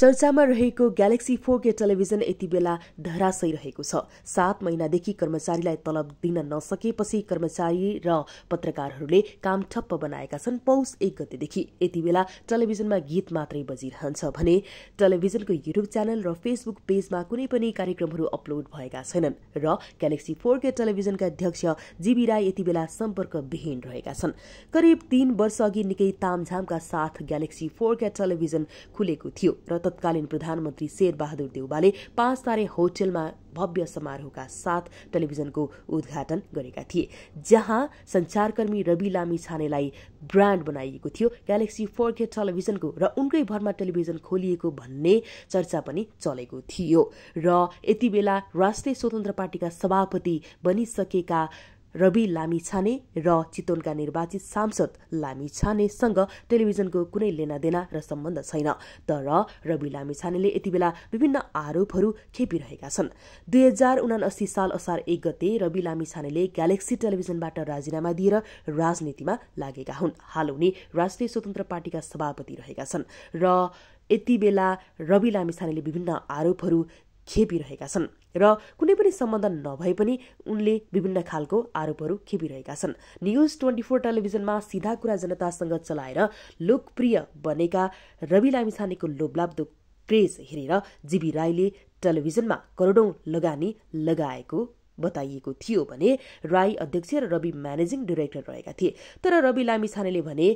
चर्चामा रहेको galaxy four K television यति बेला धराशय रहेको छ सात महिनादेखि कर्मचारीलाई तलब दिन नसकेपछि कर्मचारी र पत्रकारहरूले काम ठप्प बनाएका छन् पौष एक गतेदेखि यति बेला टेलिभिजनमा गीत मात्रै बजिरहन्छ भने टेलिभिजनको युट्युब च्यानल र फेसबुक पेजमा कुनै पनि कार्यक्रमहरू अपलोड भएका छैनन् र ग्यालेक्सी फोर के टेलिभिजनका अध्यक्ष जीबी राई यति बेला सम्पर्कविहीन रहेका छन् करिब तीन वर्ष अघि निकै तामझामका साथ ग्यालेक्सी फोर के टेलिभिजन खुलेको थियो र तत्कालीन प्रधानमन्त्री शेरबहादुर देउबाले पाँच तारे होटलमा भव्य समारोहका साथ टेलिभिजनको उद्घाटन गरेका थिए जहाँ संचारकर्मी रवि लामी छानेलाई ब्रान्ड बनाइएको थियो ग्यालेक्सी फोर के टेलिभिजनको र उनकै भरमा टेलिभिजन खोलिएको भन्ने चर्चा पनि चलेको थियो र यति बेला राष्ट्रिय स्वतन्त्र पार्टीका सभापति बनिसकेका रवि लामी छाने र चितवनका निर्वाचित सांसद लामी छानेसँग टेलिभिजनको कुनै लेनादेना र सम्बन्ध छैन तर रवि लामी छानेले यति बेला विभिन्न आरोपहरू खेपिरहेका छन् दुई हजार उनासी साल असार एक गते रवि लामी छानेले ग्यालेक्सी टेलिभिजनबाट राजीनामा दिएर राजनीतिमा लागेका हुन् हाल उनी राष्ट्रिय स्वतन्त्र पार्टीका सभापति रहेका छन् र यति बेला रवि लामिछानेले विभिन्न आरोपहरू खेपिरहेका छन् र कुनै पनि सम्बन्ध नभए पनि उनले विभिन्न खालको आरोपहरू खेपिरहेका छन् न्युज ट्वेन्टी फोर टेलिभिजनमा सिधा कुरा जनतासँग चलाएर लोकप्रिय बनेका रवि लामिछानेको लोभलाब्दो क्रेज हेरेर जीबी राईले टेलिभिजनमा करोडौं लगानी लगाएको बताइएको थियो भने राई अध्यक्ष र रवि म्यानेजिङ डिरेक्टर रहेका थिए तर रवि लामिछानेले भने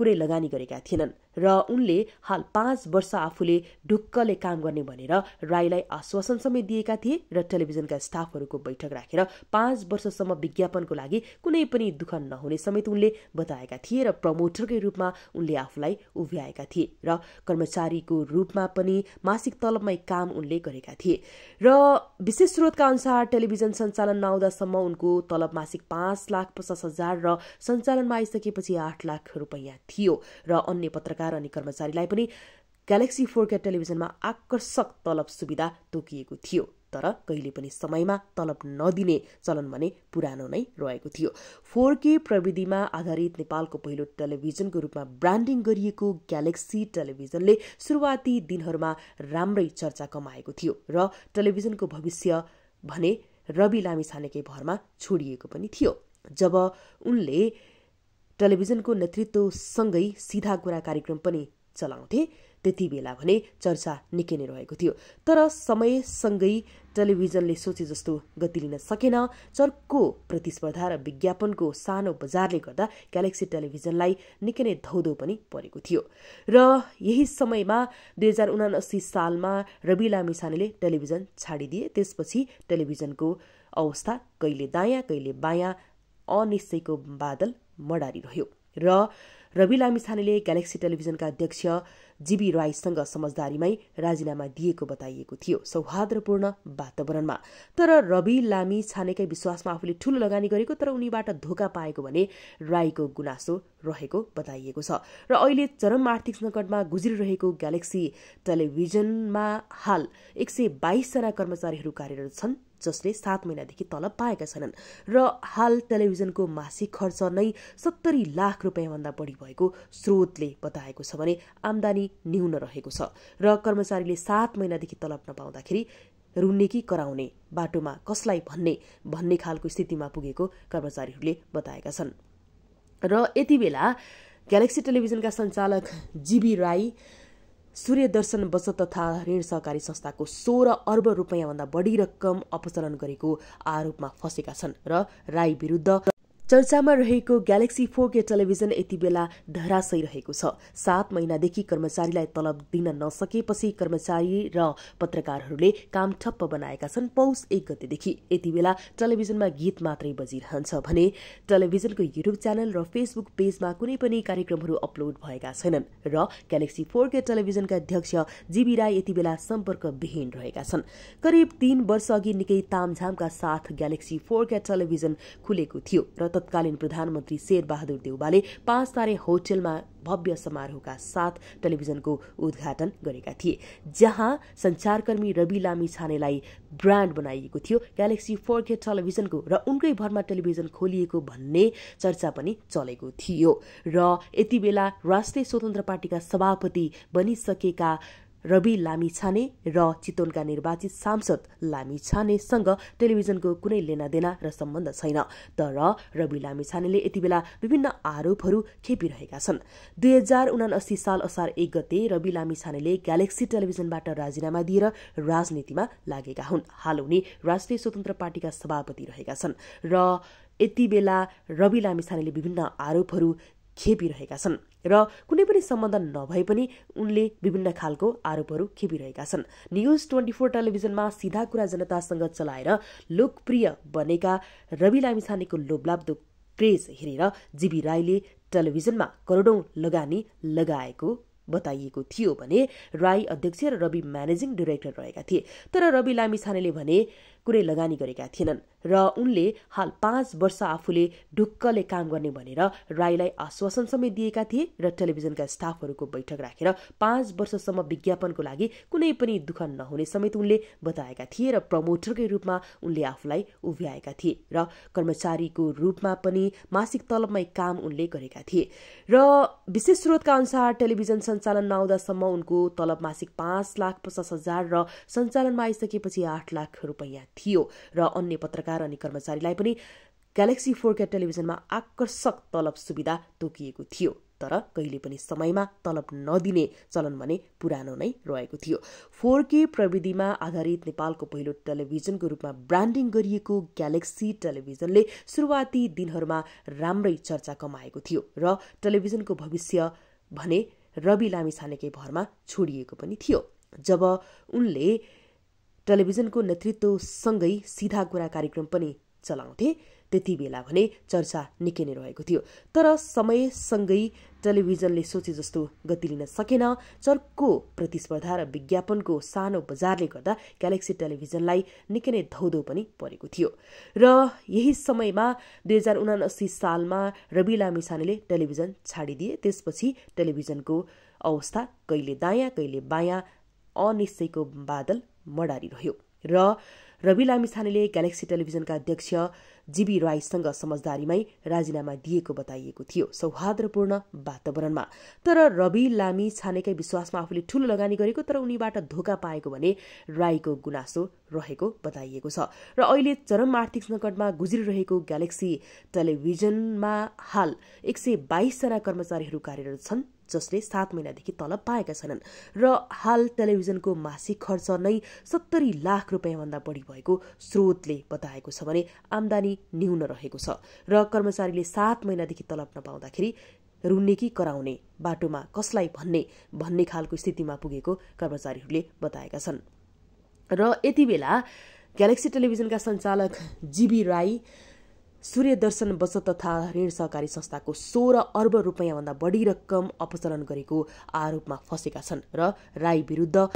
कुनै लगानी गरेका थिएनन् र उनले हाल पाँच वर्ष आफूले ढुक्कले काम गर्ने भनेर राईलाई आश्वासन समेत दिएका थिए र टेलिभिजनका स्टाफहरूको बैठक राखेर पाँच वर्षसम्म विज्ञापनको लागि कुनै पनि दुःख नहुने समेत उनले बताएका थिए र प्रमोटरकै रूपमा उनले आफूलाई उभ्याएका थिए र कर्मचारीको रूपमा पनि मासिक तलबमै काम उनले गरेका थिए र विशेष स्रोतका अनुसार टेलिभिजन सञ्चालन नआउँदासम्म उनको तलब मासिक पाँच लाख पचास हजार र सञ्चालनमा आइसकेपछि आठ लाख रुपियाँ थियो र अन्य पत्रकार अनि कर्मचारीलाई पनि ग्यालेक्सी फोरका टेलिभिजनमा आकर्षक तलब सुविधा तोकिएको थियो तर कहिले पनि समयमा तलब नदिने चलन भने पुरानो नै रहेको थियो फोर के प्रविधिमा आधारित नेपालको पहिलो टेलिभिजनको रूपमा ब्रान्डिङ गरिएको ग्यालेक्सी टेलिभिजनले सुरुवाती दिनहरूमा राम्रै चर्चा कमाएको थियो र टेलिभिजनको भविष्य भने रवि लामिछानेकै भरमा छोडिएको पनि थियो जब उनले टेलिभिजनको नेतृत्वसँगै सिधा कुरा कार्यक्रम पनि चलाउँथे त्यति बेला भने चर्चा निकै नै रहेको थियो तर समयसँगै टेलिभिजनले सोचे जस्तो गति लिन सकेन चर्को प्रतिस्पर्धा र विज्ञापनको सानो बजारले गर्दा ग्यालेक्सी टेलिभिजनलाई निकै नै धौधौ पनि परेको थियो र यही समयमा दुई हजार उनासी सालमा रवि लामिसानेले टेलिभिजन छाडिदिए त्यसपछि टेलिभिजनको अवस्था कहिले दायाँ कहिले बायाँ अनिश्चयको बादल मडारी रह्यो र रवि लामिछानेले ग्यालेक्सी टेलिभिजनका अध्यक्ष जीबी राईसँग समझदारीमै राजीनामा दिएको बताइएको थियो सौहार्दपूर्ण वातावरणमा तर रवि लामी छानेकै विश्वासमा आफूले ठूलो लगानी गरेको तर उनीबाट धोका पाएको भने राईको गुनासो रहेको बताइएको छ र अहिले चरम आर्थिक संकटमा गुज्रिरहेको ग्यालेक्सी टेलिभिजनमा हाल एक सय बाइसजना कर्मचारीहरू कार्यरत छन् जसले सात महिनादेखि तलब पाएका छैनन् र हाल टेलिभिजनको मासिक खर्च नै सत्तरी लाख रुपियाँभन्दा बढी भएको स्रोतले बताएको छ भने आमदानी न्यून रहेको छ र कर्मचारीले सात महिनादेखि तलब नपाउँदाखेरि रुन्ने कि कराउने बाटोमा कसलाई भन्ने भन्ने खालको स्थितिमा पुगेको कर्मचारीहरूले बताएका छन् र यति बेला ग्यालेक्सी टेलिभिजनका सञ्चालक जीबी राई सूर्यदर्शन बचत तथा ऋण सहकारी संस्थाको सोह्र अर्ब रुपियाँभन्दा बढी रकम अपचलन गरेको आरोपमा फँसेका छन् र राई विरुद्ध चर्चामा रहेको ग्यालेक्सी फोर के टेलिभिजन यति बेला धराशय रहेको छ सात महिनादेखि कर्मचारीलाई तलब दिन नसकेपछि कर्मचारी र पत्रकारहरूले काम ठप्प बनाएका छन् पौष एक गतेदेखि यति बेला टेलिभिजनमा गीत मात्रै बजिरहन्छ भने टेलिभिजनको युट्युब च्यानल र फेसबुक पेजमा कुनै पनि कार्यक्रमहरू अपलोड भएका छैनन् र ग्यालेक्सी फोर के टेलिभिजनका अध्यक्ष जीबी राई यति बेला सम्पर्कविहीन रहेका छन् करिब तीन वर्ष अघि निकै तामझामका साथ ग्यालेक्सी फोर के टेलिभिजन खुलेको थियो तत्कालीन प्रधानमन्त्री शेरबहादुर देउबाले पाँच तारे होटलमा भव्य समारोहका साथ टेलिभिजनको उद्घाटन गरेका थिए जहाँ संचारकर्मी रवि लामी छानेलाई ब्रान्ड बनाइएको थियो ग्यालेक्सी फोर के टेलिभिजनको र उनकै भरमा टेलिभिजन खोलिएको भन्ने चर्चा पनि चलेको थियो र यति बेला राष्ट्रिय स्वतन्त्र पार्टीका सभापति बनिसकेका रवि लामी छाने र चितवनका निर्वाचित सांसद लामी छानेसँग टेलिभिजनको कुनै लेनादेना र सम्बन्ध छैन तर रवि लामी छानेले यति बेला विभिन्न आरोपहरू खेपिरहेका छन् दुई हजार उनासी साल असार एक गते रवि लामी छानेले ग्यालेक्सी टेलिभिजनबाट राजीनामा दिएर राजनीतिमा लागेका हुन् हाल उनी राष्ट्रिय स्वतन्त्र पार्टीका सभापति रहेका छन् र यति बेला रवि लामिछानेले विभिन्न आरोपहरू खेपिरहेका छन् र कुनै पनि सम्बन्ध नभए पनि उनले विभिन्न खालको आरोपहरू खेपिरहेका छन् न्युज ट्वेन्टी फोर टेलिभिजनमा सिधा कुरा जनतासँग चलाएर लोकप्रिय बनेका रवि लामिछानेको लोभलाब्दो क्रेज हेरेर जीबी राईले टेलिभिजनमा करोडौं लगानी लगाएको बताइएको थियो भने राई अध्यक्ष र रवि म्यानेजिङ डिरेक्टर रहेका थिए तर रवि लामिछानेले भने कुनै लगानी गरेका थिएनन् र उनले हाल पाँच वर्ष आफूले ढुक्कले काम गर्ने भनेर राईलाई आश्वासन समेत दिएका थिए र टेलिभिजनका स्टाफहरूको बैठक राखेर रा पाँच वर्षसम्म विज्ञापनको लागि कुनै पनि दुःख नहुने समेत उनले बताएका थिए र प्रमोटरकै रूपमा उनले आफूलाई उभ्याएका थिए र कर्मचारीको रूपमा पनि मासिक तलबमै काम उनले गरेका थिए र विशेष स्रोतका अनुसार टेलिभिजन सञ्चालन नआउँदासम्म उनको तलब मासिक पाँच लाख पचास हजार र सञ्चालनमा आइसकेपछि आठ लाख रुपियाँ थियो र अन्य पत्रकार अनि कर्मचारीलाई पनि ग्यालेक्सी फोरका टेलिभिजनमा आकर्षक तलब सुविधा तोकिएको थियो तर कहिले पनि समयमा तलब नदिने चलन भने पुरानो नै रहेको थियो फोर के प्रविधिमा आधारित नेपालको पहिलो टेलिभिजनको रूपमा ब्रान्डिङ गरिएको ग्यालेक्सी टेलिभिजनले सुरुवाती दिनहरूमा राम्रै चर्चा कमाएको थियो र टेलिभिजनको भविष्य भने रवि लामिछानेकै भरमा छोडिएको पनि थियो जब उनले टेलिभिजनको नेतृत्वसँगै सिधा कुरा कार्यक्रम पनि चलाउँथे त्यति बेला भने चर्चा निकै नै रहेको थियो तर समयसँगै टेलिभिजनले सोचे जस्तो गति लिन सकेन चर्को प्रतिस्पर्धा र विज्ञापनको सानो बजारले गर्दा ग्यालेक्सी टेलिभिजनलाई निकै नै धौधो पनि परेको थियो र यही समयमा दुई हजार उनासी सालमा रवि लामिसानेले टेलिभिजन छाडिदिए त्यसपछि टेलिभिजनको अवस्था कहिले दायाँ कहिले बायाँ अनिश्चयको बादल मडारी रह्यो र रवि लामिछानेले ग्यालेक्सी टेलिभिजनका अध्यक्ष जीबी राईसँग समझदारीमै राजीनामा दिएको बताइएको थियो सौहार्दपूर्ण वातावरणमा तर रवि लामी छानेकै विश्वासमा आफूले ठूलो लगानी गरेको तर उनीबाट धोका पाएको भने राईको गुनासो रहेको बताइएको छ र अहिले चरम आर्थिक संकटमा गुज्रिरहेको ग्यालेक्सी टेलिभिजनमा हाल एक सय बाइसजना कर्मचारीहरू कार्यरत छन् जसले सात महिनादेखि तलब पाएका छैनन् र हाल टेलिभिजनको मासिक खर्च नै सत्तरी लाख रुपियाँभन्दा बढी भएको स्रोतले बताएको छ भने आमदानी न्यून रहेको छ र कर्मचारीले सात महिनादेखि तलब नपाउँदाखेरि रुन्ने कि कराउने बाटोमा कसलाई भन्ने भन्ने खालको स्थितिमा पुगेको कर्मचारीहरूले बताएका छन् र यति बेला ग्यालेक्सी टेलिभिजनका सञ्चालक जीबी राई सूर्य दर्शन बचत तथा ऋण सहकारी संस्थाको सोह्र अर्ब रुपियाँभन्दा बढी रकम अपचलन गरेको आरोपमा फँसेका छन् र राई विरुद्ध